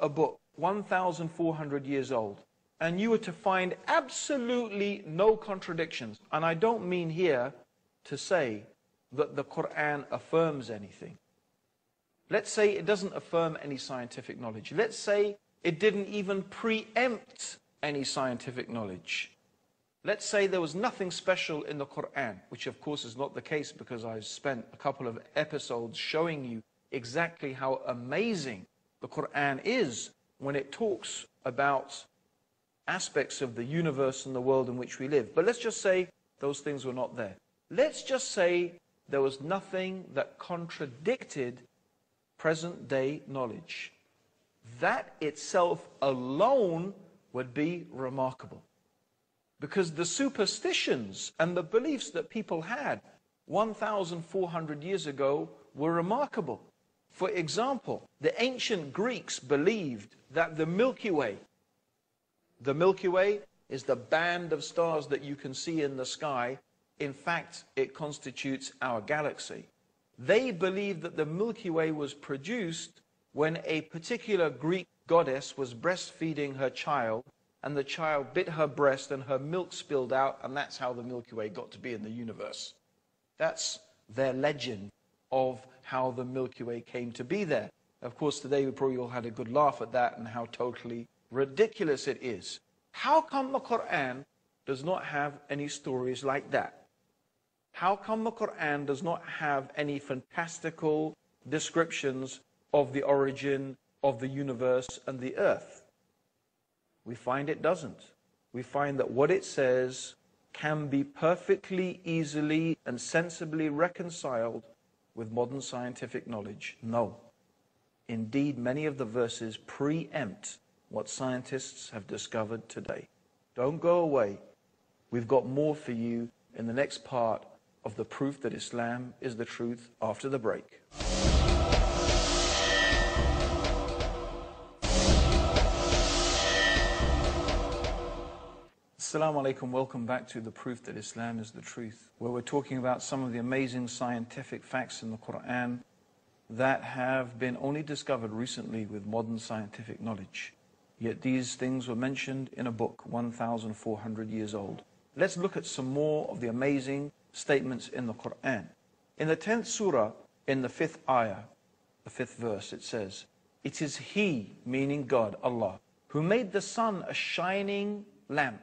a book 1,400 years old and you were to find absolutely no contradictions, and I don't mean here to say that the Quran affirms anything. Let's say it doesn't affirm any scientific knowledge. Let's say it didn't even preempt any scientific knowledge. Let's say there was nothing special in the Quran, which of course is not the case because I've spent a couple of episodes showing you exactly how amazing the Quran is when it talks about aspects of the universe and the world in which we live. But let's just say those things were not there. Let's just say there was nothing that contradicted present day knowledge. That itself alone would be remarkable. Because the superstitions and the beliefs that people had 1,400 years ago were remarkable. For example, the ancient Greeks believed that the Milky Way, the Milky Way is the band of stars that you can see in the sky. In fact, it constitutes our galaxy. They believed that the Milky Way was produced when a particular Greek goddess was breastfeeding her child, and the child bit her breast and her milk spilled out, and that's how the Milky Way got to be in the universe. That's their legend of how the Milky Way came to be there. Of course, today we probably all had a good laugh at that and how totally ridiculous it is. How come the Quran does not have any stories like that? How come the Quran does not have any fantastical descriptions of the origin of the universe and the earth? We find it doesn't. We find that what it says can be perfectly easily and sensibly reconciled with modern scientific knowledge? No. Indeed, many of the verses preempt what scientists have discovered today. Don't go away. We've got more for you in the next part of the proof that Islam is the truth after the break. Assalamu alaikum, welcome back to The Proof That Islam is the Truth, where we're talking about some of the amazing scientific facts in the Quran that have been only discovered recently with modern scientific knowledge. Yet these things were mentioned in a book 1,400 years old. Let's look at some more of the amazing statements in the Quran. In the 10th surah, in the 5th ayah, the 5th verse, it says, It is He, meaning God, Allah, who made the sun a shining lamp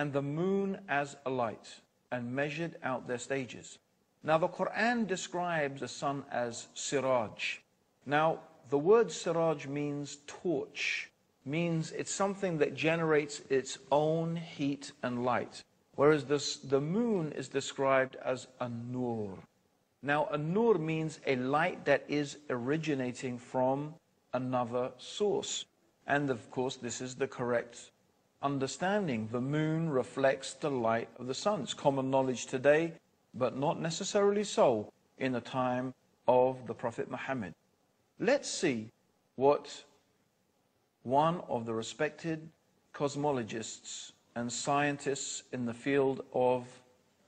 and the moon as a light, and measured out their stages. Now, the Quran describes the sun as siraj. Now, the word siraj means torch, means it's something that generates its own heat and light. Whereas this, the moon is described as a nur. Now, a nur means a light that is originating from another source. And of course, this is the correct understanding. The moon reflects the light of the sun. It's common knowledge today, but not necessarily so in the time of the Prophet Muhammad. Let's see what one of the respected cosmologists and scientists in the field of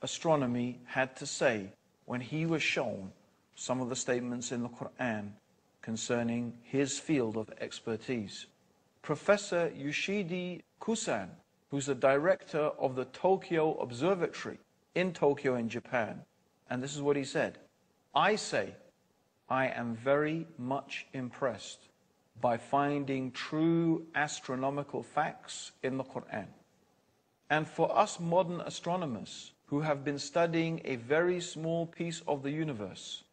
astronomy had to say when he was shown some of the statements in the Quran concerning his field of expertise. Professor Yushidi Kusan, who's the director of the Tokyo Observatory in Tokyo in Japan. And this is what he said. I say, I am very much impressed by finding true astronomical facts in the Quran. And for us modern astronomers who have been studying a very small piece of the universe,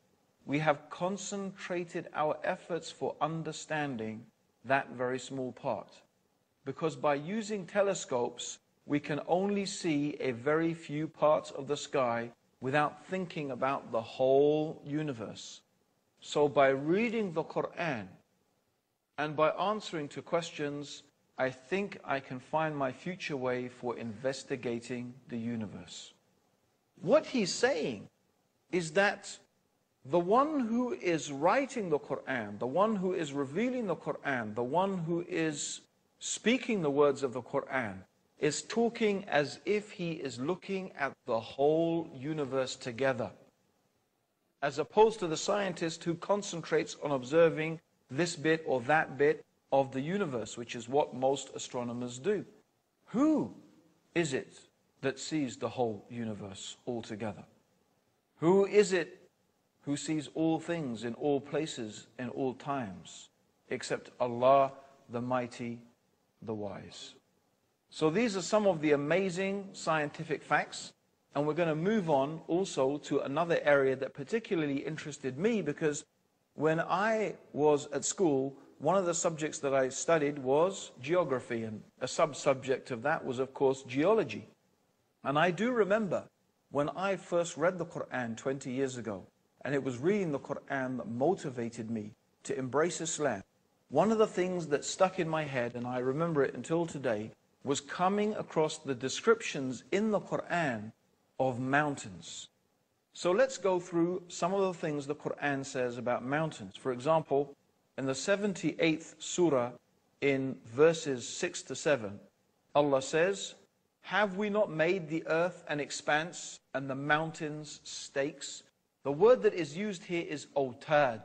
we have concentrated our efforts for understanding that very small part because by using telescopes, we can only see a very few parts of the sky without thinking about the whole universe. So by reading the Quran and by answering to questions, I think I can find my future way for investigating the universe. What he's saying is that the one who is writing the Quran, the one who is revealing the Quran, the one who is speaking the words of the Quran is talking as if he is looking at the whole universe together, as opposed to the scientist who concentrates on observing this bit or that bit of the universe, which is what most astronomers do. Who is it that sees the whole universe altogether? Who is it who sees all things in all places in all times except Allah the Mighty the wise. So these are some of the amazing scientific facts. And we're going to move on also to another area that particularly interested me because when I was at school, one of the subjects that I studied was geography, and a sub subject of that was, of course, geology. And I do remember when I first read the Quran 20 years ago, and it was reading the Quran that motivated me to embrace Islam one of the things that stuck in my head, and I remember it until today, was coming across the descriptions in the Quran of mountains. So let's go through some of the things the Quran says about mountains. For example, in the 78th surah, in verses 6 to 7, Allah says, Have we not made the earth an expanse and the mountains stakes? The word that is used here is otad.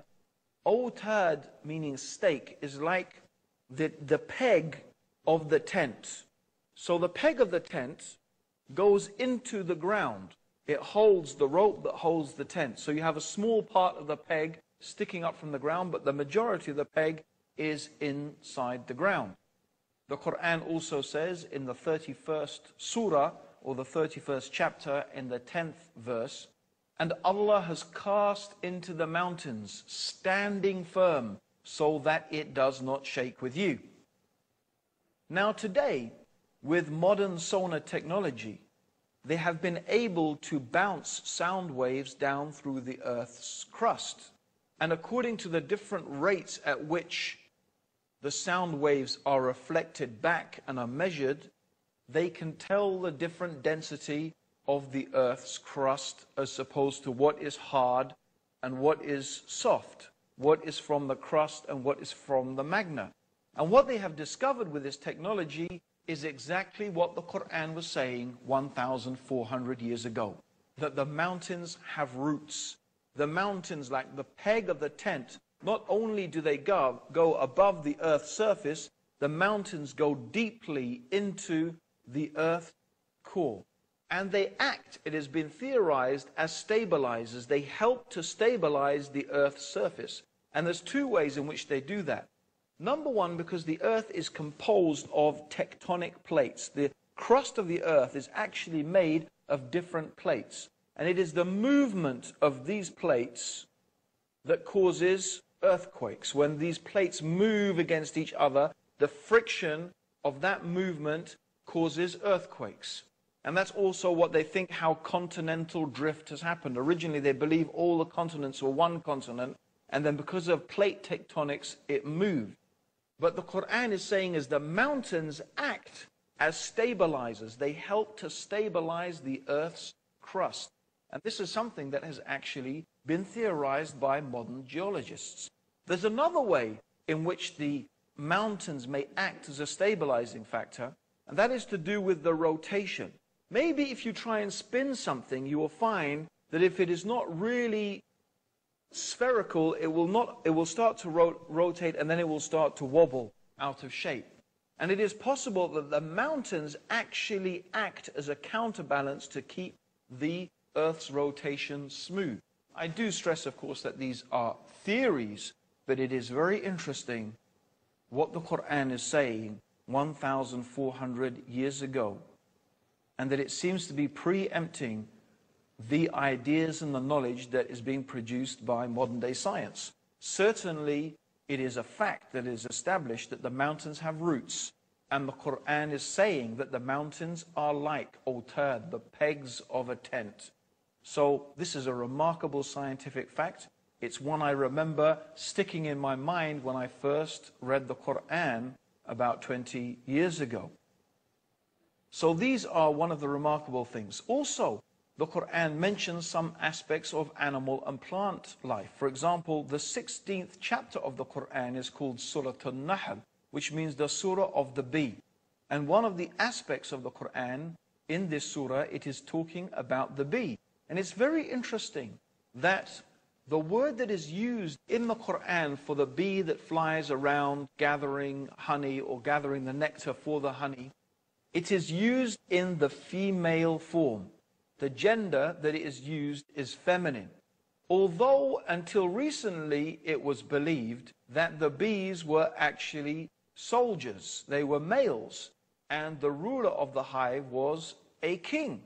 Old tad, meaning stake, is like the, the peg of the tent. So the peg of the tent goes into the ground. It holds the rope that holds the tent. So you have a small part of the peg sticking up from the ground, but the majority of the peg is inside the ground. The Quran also says in the 31st surah or the 31st chapter in the 10th verse, and Allah has cast into the mountains, standing firm, so that it does not shake with you. Now, today, with modern sonar technology, they have been able to bounce sound waves down through the Earth's crust. And according to the different rates at which the sound waves are reflected back and are measured, they can tell the different density of the earth's crust as opposed to what is hard and what is soft, what is from the crust and what is from the magna. And what they have discovered with this technology is exactly what the Quran was saying 1,400 years ago that the mountains have roots. The mountains, like the peg of the tent, not only do they go, go above the earth's surface, the mountains go deeply into the earth's core and they act, it has been theorized, as stabilizers. They help to stabilize the Earth's surface. And there's two ways in which they do that. Number one, because the Earth is composed of tectonic plates. The crust of the Earth is actually made of different plates. And it is the movement of these plates that causes earthquakes. When these plates move against each other, the friction of that movement causes earthquakes. And that's also what they think how continental drift has happened. Originally, they believe all the continents were one continent, and then because of plate tectonics, it moved. But the Quran is saying is the mountains act as stabilizers. They help to stabilize the Earth's crust. And this is something that has actually been theorized by modern geologists. There's another way in which the mountains may act as a stabilizing factor, and that is to do with the rotation. Maybe if you try and spin something, you will find that if it is not really spherical, it will, not, it will start to ro rotate and then it will start to wobble out of shape. And it is possible that the mountains actually act as a counterbalance to keep the Earth's rotation smooth. I do stress, of course, that these are theories, but it is very interesting what the Quran is saying 1,400 years ago and that it seems to be preempting the ideas and the knowledge that is being produced by modern day science. Certainly, it is a fact that is established that the mountains have roots, and the Quran is saying that the mountains are like altad, the pegs of a tent. So, this is a remarkable scientific fact. It's one I remember sticking in my mind when I first read the Quran about 20 years ago. So these are one of the remarkable things. Also, the Quran mentions some aspects of animal and plant life. For example, the 16th chapter of the Quran is called Surah An-Nahl, which means the Surah of the Bee. And one of the aspects of the Quran in this surah, it is talking about the bee. And it's very interesting that the word that is used in the Quran for the bee that flies around gathering honey or gathering the nectar for the honey it is used in the female form. The gender that it is used is feminine. Although until recently it was believed that the bees were actually soldiers, they were males, and the ruler of the hive was a king.